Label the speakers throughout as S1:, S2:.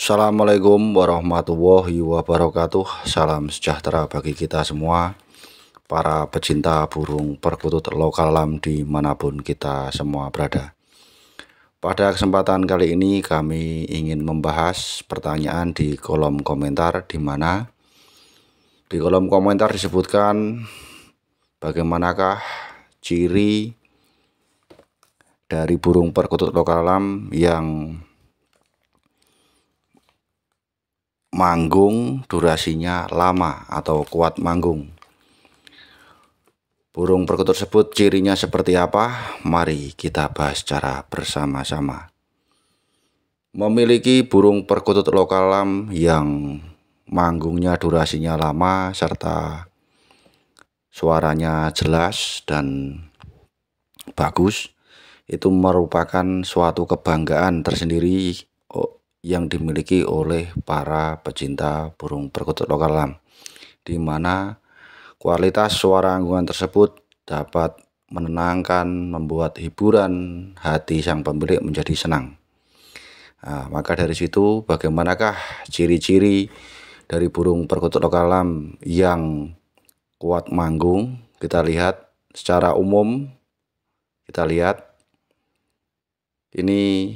S1: Assalamualaikum warahmatullahi wabarakatuh Salam sejahtera bagi kita semua Para pecinta burung perkutut lokal lam dimanapun kita semua berada Pada kesempatan kali ini kami ingin membahas pertanyaan di kolom komentar di mana Di kolom komentar disebutkan Bagaimanakah ciri dari burung perkutut lokal alam yang manggung durasinya lama atau kuat manggung. Burung perkutut tersebut cirinya seperti apa? Mari kita bahas secara bersama-sama. Memiliki burung perkutut lokal lam yang manggungnya durasinya lama serta suaranya jelas dan bagus itu merupakan suatu kebanggaan tersendiri yang dimiliki oleh para pecinta burung perkutut lokal alam, di mana kualitas suara anggungan tersebut dapat menenangkan, membuat hiburan hati sang pemilik menjadi senang. Nah, maka dari situ, bagaimanakah ciri-ciri dari burung perkutut lokal alam yang kuat manggung? Kita lihat secara umum, kita lihat ini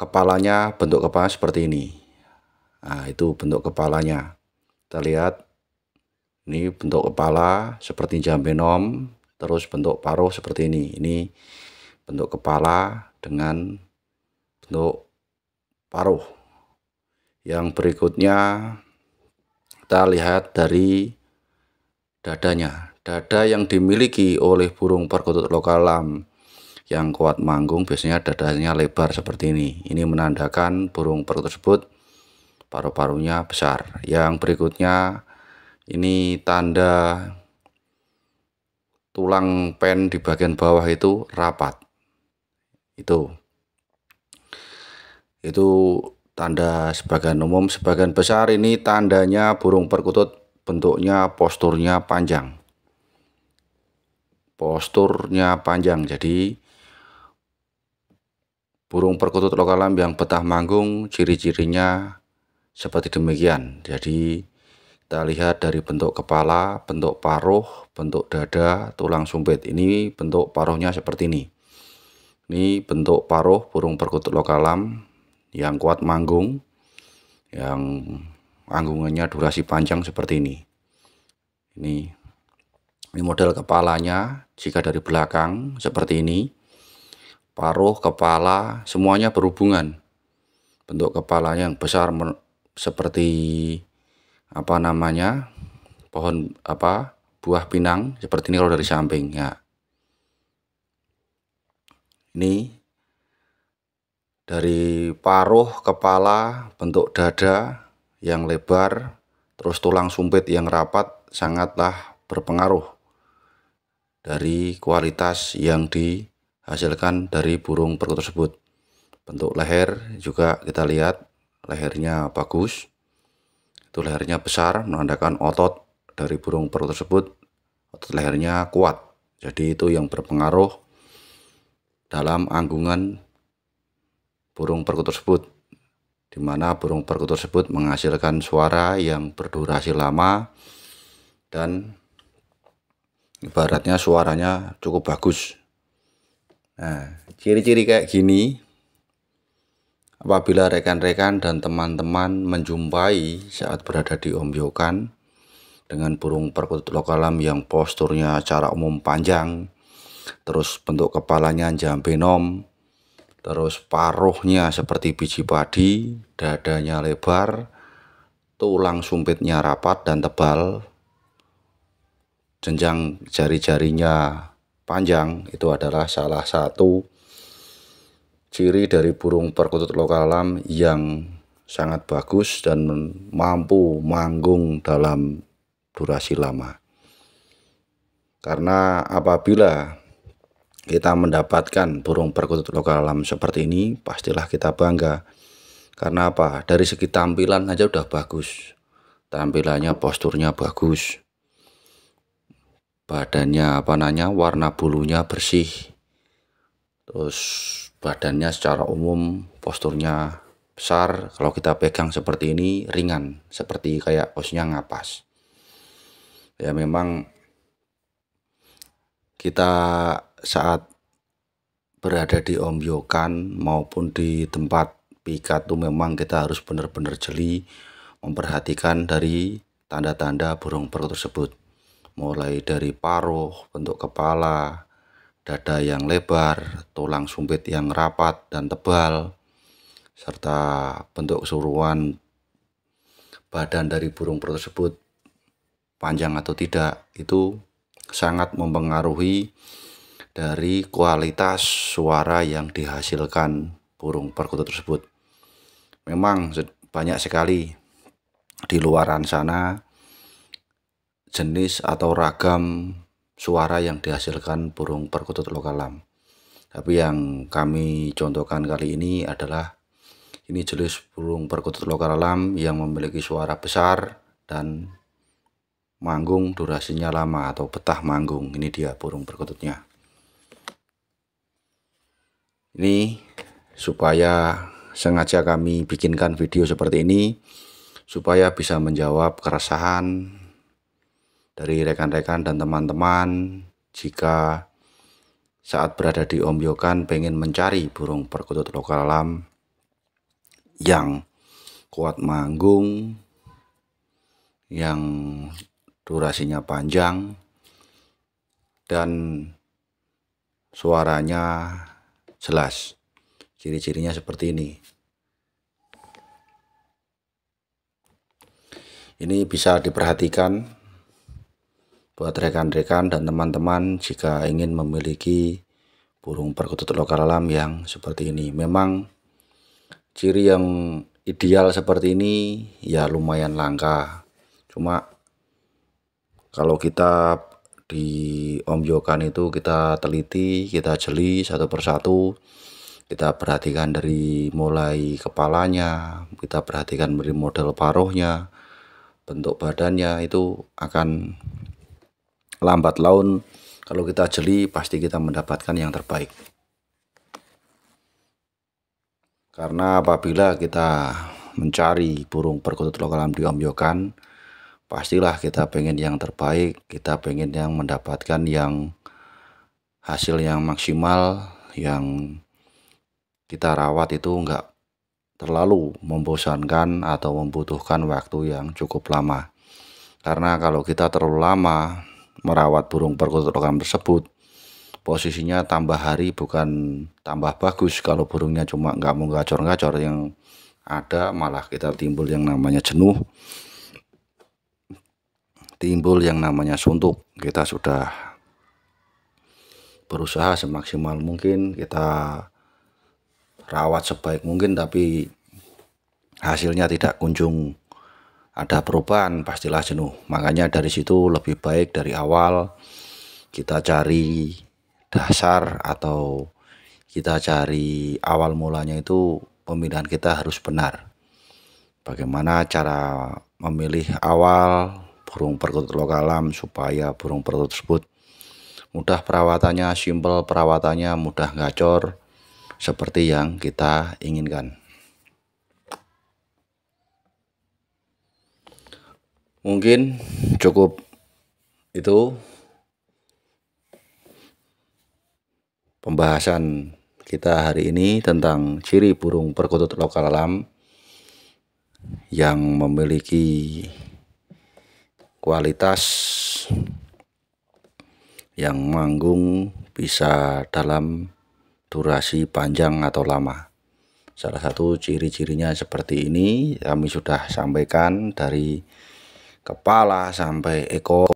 S1: kepalanya bentuk kepala seperti ini. Nah, itu bentuk kepalanya. Kita lihat ini bentuk kepala seperti jambenom, terus bentuk paruh seperti ini. Ini bentuk kepala dengan bentuk paruh. Yang berikutnya kita lihat dari dadanya. Dada yang dimiliki oleh burung perkutut lokalam yang kuat manggung biasanya dadanya lebar seperti ini. Ini menandakan burung perut tersebut paru-parunya besar. Yang berikutnya ini tanda tulang pen di bagian bawah itu rapat. Itu itu tanda sebagian umum sebagian besar ini tandanya burung perkutut bentuknya posturnya panjang posturnya panjang jadi Burung perkutut lokalam yang betah manggung ciri-cirinya seperti demikian. Jadi kita lihat dari bentuk kepala, bentuk paruh, bentuk dada, tulang sumpit. Ini bentuk paruhnya seperti ini. Ini bentuk paruh burung perkutut lokalam yang kuat manggung, yang anggungannya durasi panjang seperti ini. Ini, ini model kepalanya jika dari belakang seperti ini paruh, kepala, semuanya berhubungan. Bentuk kepalanya yang besar seperti apa namanya? pohon apa? buah pinang seperti ini kalau dari samping ya. Ini dari paruh, kepala, bentuk dada yang lebar, terus tulang sumpit yang rapat sangatlah berpengaruh dari kualitas yang di hasilkan dari burung perkutut tersebut. Bentuk leher juga kita lihat lehernya bagus. Itu lehernya besar menandakan otot dari burung perkutut tersebut. Otot lehernya kuat. Jadi itu yang berpengaruh dalam anggungan burung perkutut tersebut. Di mana burung perkutut tersebut menghasilkan suara yang berdurasi lama dan ibaratnya suaranya cukup bagus Nah, ciri-ciri kayak gini apabila rekan-rekan dan teman-teman menjumpai saat berada di ombyokan dengan burung perkutut lokalam yang posturnya secara umum panjang, terus bentuk kepalanya jambenom, terus paruhnya seperti biji padi, dadanya lebar, tulang sumpitnya rapat dan tebal, jenjang jari-jarinya panjang itu adalah salah satu ciri dari burung perkutut lokal alam yang sangat bagus dan mampu manggung dalam durasi lama. Karena apabila kita mendapatkan burung perkutut lokal alam seperti ini, pastilah kita bangga. Karena apa? Dari segi tampilan aja udah bagus. Tampilannya, posturnya bagus badannya apa nanya? warna bulunya bersih terus badannya secara umum posturnya besar kalau kita pegang seperti ini ringan seperti kayak posnya ngapas ya memang kita saat berada di ombyokan maupun di tempat pikat tuh memang kita harus benar-benar jeli memperhatikan dari tanda-tanda burung perut tersebut mulai dari paruh, bentuk kepala, dada yang lebar, tulang sumpit yang rapat dan tebal, serta bentuk keseluruhan badan dari burung tersebut panjang atau tidak itu sangat mempengaruhi dari kualitas suara yang dihasilkan burung perkutut tersebut. Memang banyak sekali di luaran sana jenis atau ragam suara yang dihasilkan burung perkutut lokalam. Tapi yang kami contohkan kali ini adalah ini jenis burung perkutut lokal lokalam yang memiliki suara besar dan manggung durasinya lama atau betah manggung. Ini dia burung perkututnya. Ini supaya sengaja kami bikinkan video seperti ini supaya bisa menjawab keresahan dari rekan-rekan dan teman-teman jika saat berada di Ombyokan pengen mencari burung perkutut lokal alam yang kuat manggung, yang durasinya panjang, dan suaranya jelas. Ciri-cirinya seperti ini. Ini bisa diperhatikan buat rekan-rekan dan teman-teman jika ingin memiliki burung perkutut lokal alam yang seperti ini. Memang ciri yang ideal seperti ini ya lumayan langka. Cuma kalau kita di itu kita teliti, kita jeli satu persatu, kita perhatikan dari mulai kepalanya, kita perhatikan dari model paruhnya, bentuk badannya itu akan lambat laun kalau kita jeli pasti kita mendapatkan yang terbaik. Karena apabila kita mencari burung perkutut lokal yang diomyokan, pastilah kita pengen yang terbaik, kita pengen yang mendapatkan yang hasil yang maksimal, yang kita rawat itu enggak terlalu membosankan atau membutuhkan waktu yang cukup lama. Karena kalau kita terlalu lama merawat burung perkutut logam tersebut posisinya tambah hari bukan tambah bagus kalau burungnya cuma nggak mau gacor-gacor yang ada malah kita timbul yang namanya jenuh timbul yang namanya suntuk kita sudah berusaha semaksimal mungkin kita rawat sebaik mungkin tapi hasilnya tidak kunjung ada perubahan pastilah jenuh. Makanya dari situ lebih baik dari awal kita cari dasar atau kita cari awal mulanya itu pemilihan kita harus benar. Bagaimana cara memilih awal burung perkutut lokalam supaya burung perkutut tersebut mudah perawatannya, simple perawatannya, mudah gacor seperti yang kita inginkan. mungkin cukup itu pembahasan kita hari ini tentang ciri burung perkutut lokal alam yang memiliki kualitas yang manggung bisa dalam durasi panjang atau lama. Salah satu ciri-cirinya seperti ini kami sudah sampaikan dari kepala sampai ekor